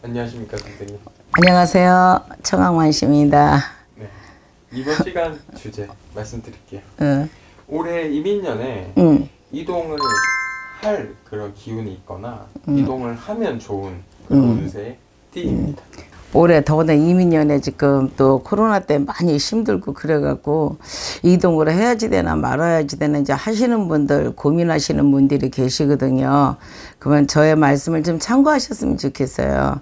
안녕하십니까 선생님. 안녕하세요. 청학만씨입니다. 네. 이번 시간 주제 말씀드릴게요. 응. 올해 이민년에 응. 이동을 할 그런 기운이 있거나 응. 이동을 하면 좋은 그런 운세 띠입니다. 올해 더구나 이민연에 지금 또 코로나 때 많이 힘들고 그래갖고 이동을 해야지 되나 말아야지 되나 이제 하시는 분들 고민하시는 분들이 계시거든요. 그러면 저의 말씀을 좀 참고하셨으면 좋겠어요.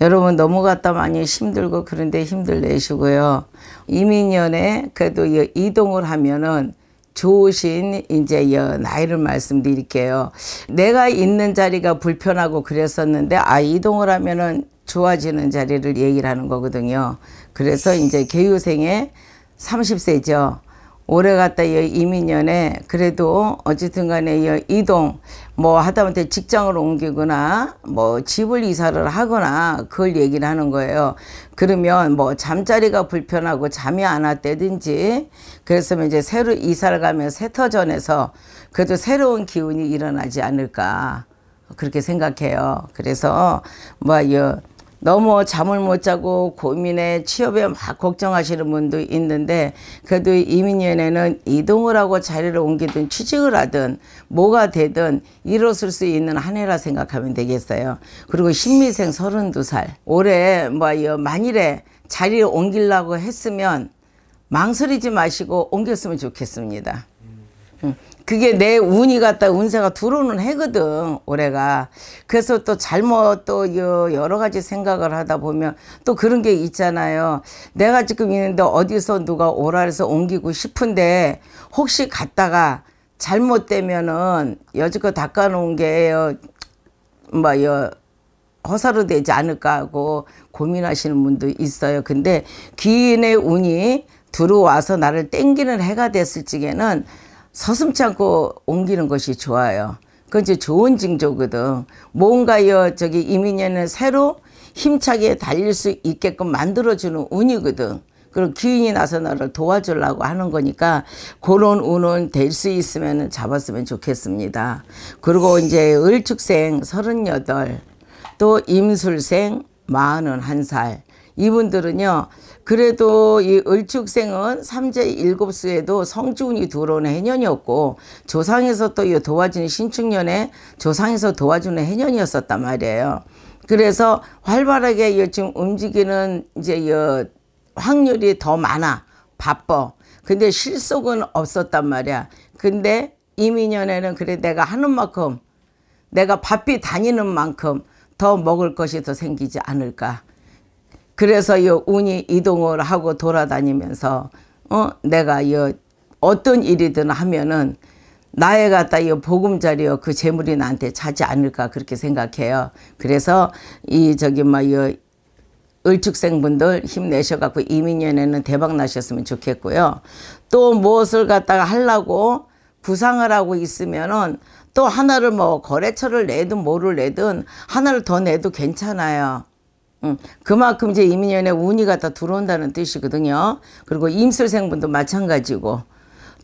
여러분 넘어갔다 많이 힘들고 그런데 힘들 내시고요. 이민연에 그래도 이동을 하면은 좋으신 이제 여 나이를 말씀드릴게요. 내가 있는 자리가 불편하고 그랬었는데 아 이동을 하면은 좋아지는 자리를 얘기 하는 거거든요. 그래서 이제 개유생의 30세죠. 오래 갔다 이민년에 그래도 어쨌든 간에 이동 뭐 하다못해 직장을 옮기거나 뭐 집을 이사를 하거나 그걸 얘기를 하는 거예요. 그러면 뭐 잠자리가 불편하고 잠이 안 왔다든지 그랬으면 이제 새로 이사를 가면 세터전에서 그래도 새로운 기운이 일어나지 않을까 그렇게 생각해요. 그래서 뭐요 너무 잠을 못 자고 고민에 취업에 막 걱정하시는 분도 있는데 그래도 이민연원는 이동을 하고 자리를 옮기든 취직을 하든 뭐가 되든 일어설 수 있는 한 해라 생각하면 되겠어요. 그리고 신미생 32살 올해 뭐 만일에 자리를 옮기려고 했으면 망설이지 마시고 옮겼으면 좋겠습니다. 음. 그게 내 운이 같다 운세가 들어오는 해거든 올해가 그래서 또 잘못 또 여러 가지 생각을 하다 보면 또 그런 게 있잖아요 내가 지금 있는데 어디서 누가 오라 해서 옮기고 싶은데 혹시 갔다가 잘못되면은 여지껏 닦아놓은 게뭐여 뭐, 허사로 되지 않을까 하고 고민하시는 분도 있어요 근데 귀인의 운이 들어와서 나를 땡기는 해가 됐을 적에는 서슴지 않고 옮기는 것이 좋아요. 그건 이제 좋은 징조거든. 뭔가요, 저기 이민년에 새로 힘차게 달릴 수 있게끔 만들어주는 운이거든. 그리 기운이 나서 나를 도와주려고 하는 거니까 그런 운은 될 수 있으면 잡았으면 좋겠습니다. 그리고 이제 을축생 38, 또 임술생 41살, 이분들은요. 그래도 이 을축생은 삼재 일곱 수에도 성축운이 들어오는 해년이었고 조상에서 또 도와주는 신축년에 조상에서 도와주는 해년이었었단 말이에요. 그래서 활발하게 지금 움직이는 이제 확률이 더 많아. 바빠. 근데 실속은 없었단 말이야. 근데 이민년에는 그래 내가 하는 만큼 내가 바삐 다니는 만큼 더 먹을 것이 더 생기지 않을까. 그래서 이 운이 이동을 하고 돌아다니면서 어 내가 이 어떤 일이든 하면은 나에 갖다 이 보금자리여 그 재물이 나한테 차지 않을까 그렇게 생각해요. 그래서 이 저기 뭐이 을축생분들 힘내셔갖고 이민년에는 대박 나셨으면 좋겠고요. 또 무엇을 갖다가 하려고 구상을 하고 있으면은 또 하나를 뭐 거래처를 내든 뭐를 내든 하나를 더 내도 괜찮아요. 음, 그만큼 이제 이민연에 운이 갖다 들어온다는 뜻이거든요. 그리고 임술생분도 마찬가지고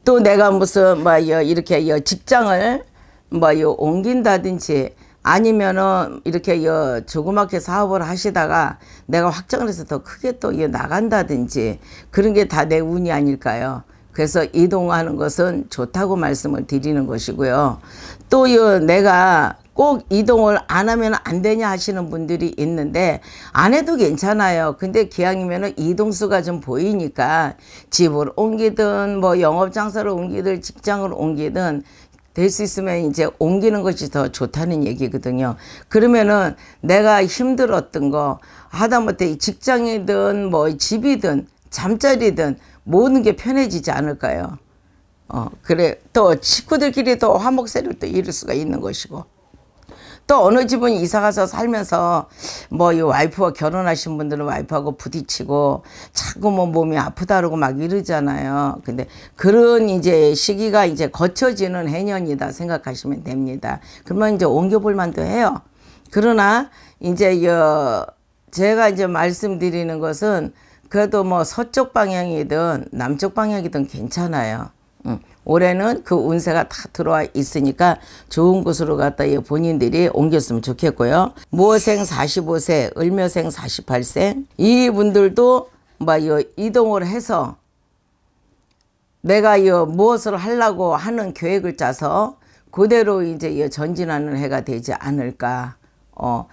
또 내가 무슨 뭐 이렇게 여 직장을 뭐요 옮긴다든지 아니면은 이렇게 여 조그맣게 사업을 하시다가 내가 확장을 해서 더 크게 또 나간다든지 그런 게 다 내 운이 아닐까요? 그래서 이동하는 것은 좋다고 말씀을 드리는 것이고요. 또 내가 꼭 이동을 안 하면 안 되냐 하시는 분들이 있는데 안 해도 괜찮아요. 근데 기왕이면 이동수가 좀 보이니까 집을 옮기든 뭐 영업 장사를 옮기든 직장을 옮기든 될 수 있으면 이제 옮기는 것이 더 좋다는 얘기거든요. 그러면은 내가 힘들었던 거 하다못해 직장이든 뭐 집이든 잠자리든 모든 게 편해지지 않을까요? 어, 그래. 또 식구들끼리 또 화목세를 또 이룰 수가 있는 것이고. 또 어느 집은 이사가서 살면서 뭐 이 와이프와 결혼하신 분들은 와이프하고 부딪히고 자꾸 뭐 몸이 아프다 그러고 막 이러잖아요. 근데 그런 이제 시기가 이제 거쳐지는 해년이다 생각하시면 됩니다. 그러면 이제 옮겨볼 만도 해요. 그러나 이제 여 제가 이제 말씀드리는 것은 그래도 뭐 서쪽 방향이든 남쪽 방향이든 괜찮아요. 올해는 그 운세가 다 들어와 있으니까 좋은 곳으로 갔다 본인들이 옮겼으면 좋겠고요. 무어생 45세, 을묘생 48세 이분들도 막 뭐 이동을 해서 내가 이 무엇을 하려고 하는 계획을 짜서 그대로 이제 전진하는 해가 되지 않을까. 어,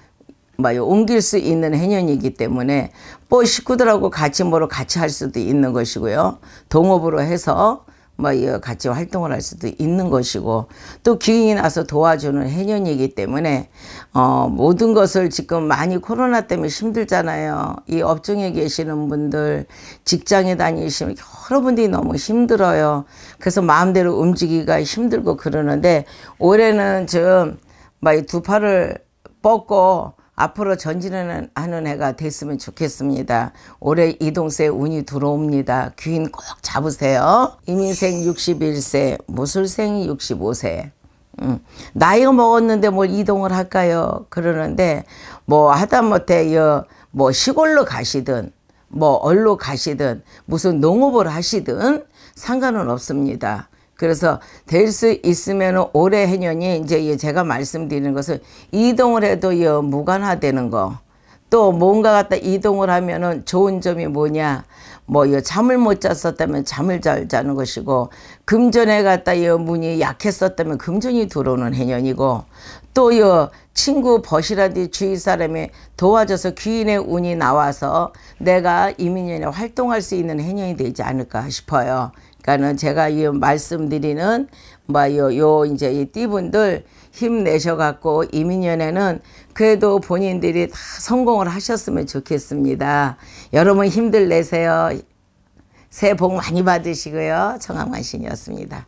막 뭐 옮길 수 있는 해년이기 때문에 뭐 식구들하고 같이 뭐로 같이 할 수도 있는 것이고요. 동업으로 해서 뭐 같이 활동을 할 수도 있는 것이고 또 기인이 나서 도와주는 해년이기 때문에 어 모든 것을 지금 많이 코로나 때문에 힘들잖아요. 이 업종에 계시는 분들 직장에 다니시면 여러분들이 너무 힘들어요. 그래서 마음대로 움직이기가 힘들고 그러는데 올해는 좀막두 뭐 팔을 뻗고 앞으로 전진하는 하는 해가 됐으면 좋겠습니다. 올해 이동세 운이 들어옵니다. 귀인 꼭 잡으세요. 이민생 61세, 무술생 65세. 음, 나이가 먹었는데 뭘 이동을 할까요? 그러는데 뭐 하다못해 뭐 시골로 가시든 뭐 얼로 가시든 무슨 농업을 하시든 상관은 없습니다. 그래서 될 수 있으면 올해 해년이 이제 제가 말씀드리는 것은 이동을 해도 무관화되는 거. 또 뭔가 갖다 이동을 하면은 좋은 점이 뭐냐. 뭐 잠을 못 잤었다면 잠을 잘 자는 것이고 금전에 갔다이 문이 약했었다면 금전이 들어오는 해년이고 또여 친구 벗이라든지 주위 사람이 도와줘서 귀인의 운이 나와서 내가 이민년에 활동할 수 있는 해년이 되지 않을까 싶어요. 그러니까는 제가 이 말씀드리는 뭐요 요 이제 이 띠분들 힘내셔 갖고 이민연에는 그래도 본인들이 다 성공을 하셨으면 좋겠습니다. 여러분 힘들 내세요. 새해 복 많이 받으시고요. 청암관신이었습니다.